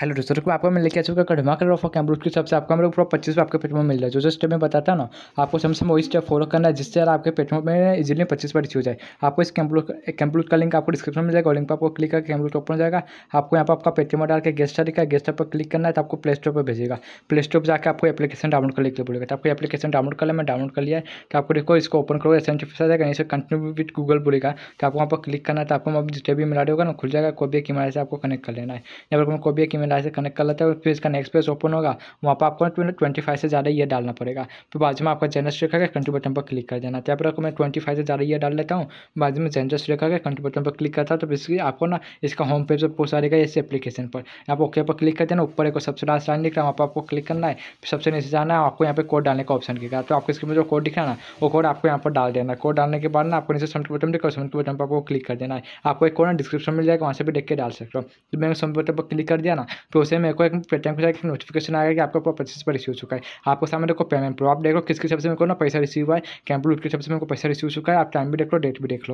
hello दोस्तों रुको तो आपको मैं लेके आ चुका का धमाकर ऑफर कैम्बर उसके हिसाब से आपको हम लोग पूरा पच्चीस आपके पेट में मिल रहा है जो जो स्टेप मैं बताता ना आपको सम वही स्टेप फॉलो करना है जिससे यार आपके पेट में इजिली पच्चीस पर रिच हो जाए आपको इस कैम्पलूट का लिंक आपको डिस्क्रिप्शन में जाएगा लिंक पर आपको क्लिक करके कैम्पलूट ओपन हो जाएगा आपको यहाँ पर आपका पेटीएम डाल के गेस्ट दिखा गेस्ट पर क्लिक करना है तो आपको प्ले स्टोर पर भेजेगा प्ले स्टोर पर जाकर आपको एप्लीकेशन डाउनलोड कर के बोलेगा तो आपको एप्लीकेशन डाउनलोड कर लिया मैं डाउनलोड कर लिया है तो आपको देखो इसको ओपन करो एस आ जाएगा नहीं से कंटिन्यू विथ गूगल बोलेगा तो आपको वहाँ पर क्लिक करना है तो आपको जितने भी मिला होगा ना खुल जाएगा कोबिया की मारे से आपको कनेक्ट कर लेना है या फिर कोबिया की वेंडर से कनेक्ट कर लेते हैं फिर इसका नेक्स्ट पेज ओपन होगा वहाँ पर आपको ट्वेंटी फाइव से ज़्यादा ये डालना पड़ेगा फिर बाजू में आपका जेनरस रखा कंट्री बटन पर क्लिक कर देना तो आपको मैं ट्वेंटी फाइव से ज़्यादा ये डाल लेता हूँ बाजू में जेनरस रखा कंट्री बटन पर क्लिक करता तो बेसिकली आपको ना इसका होम पेज पर पूछा रहेगा इस एप्लीकेशन पर आप ओके पर क्लिक कर देना ऊपर एक सबसे लास्ट लाइन दिख रहा है वहाँ पर आपको क्लिक करना है सबसे नीचे जाना है आपको यहाँ पर कोड डालने का ऑप्शन दिखा तो आपको इसके में जो कोड दिखा ना वो कोड आपको यहाँ पर डाल देना है कोड डालने के बाद ना आपको नीचे सबमिट बटन दिखा सबमिट बटन पर आपको क्लिक कर देना है आपको एक कोड ना डिस्क्रिप्शन मिल जाएगा वहाँ से भी देख के डाल सकते हो तो मैंने सबमिट बटन पर क्लिक कर दिया ना फिर तो उसे मेरे को एक पेटीएम का एक नोटिफिकेशन आएगा कि आपको आपका पच्चीस पर रिसीव चुका है आपको सामने देखो पेमेंट प्रो आप देखो किसके से मेरे को ना पैसा रिसीव हुआ है कैंपल के से मेरे को पैसा रिसीव चुका है आप टाइम भी देख लो डेट भी देख लो